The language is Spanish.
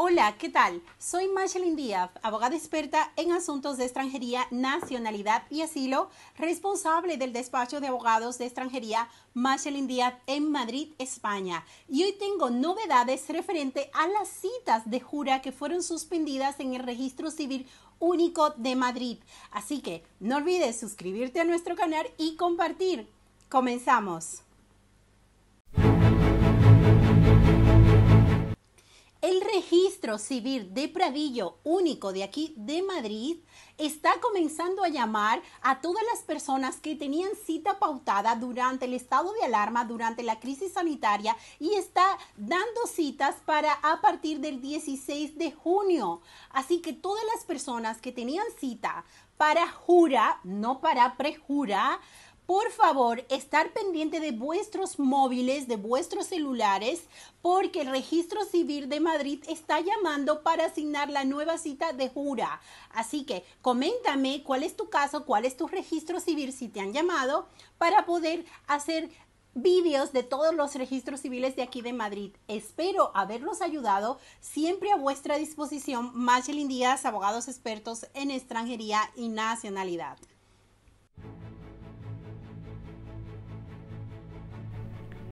Hola, ¿qué tal? Soy Machelin Díaz, abogada experta en asuntos de extranjería, nacionalidad y asilo, responsable del despacho de abogados de extranjería Machelin Díaz en Madrid, España. Y hoy tengo novedades referente a las citas de jura que fueron suspendidas en el registro civil único de Madrid. Así que no olvides suscribirte a nuestro canal y compartir. Comenzamos. El registro civil de Pradillo único de aquí de Madrid está comenzando a llamar a todas las personas que tenían cita pautada durante el estado de alarma, durante la crisis sanitaria y está dando citas para a partir del 16 de junio. Así que todas las personas que tenían cita para jura, no para prejura, por favor, estar pendiente de vuestros móviles, de vuestros celulares, porque el Registro Civil de Madrid está llamando para asignar la nueva cita de jura. Así que coméntame cuál es tu caso, cuál es tu registro civil, si te han llamado, para poder hacer vídeos de todos los registros civiles de aquí de Madrid. Espero haberlos ayudado. Siempre a vuestra disposición, Machelin Díaz, abogados expertos en extranjería y nacionalidad.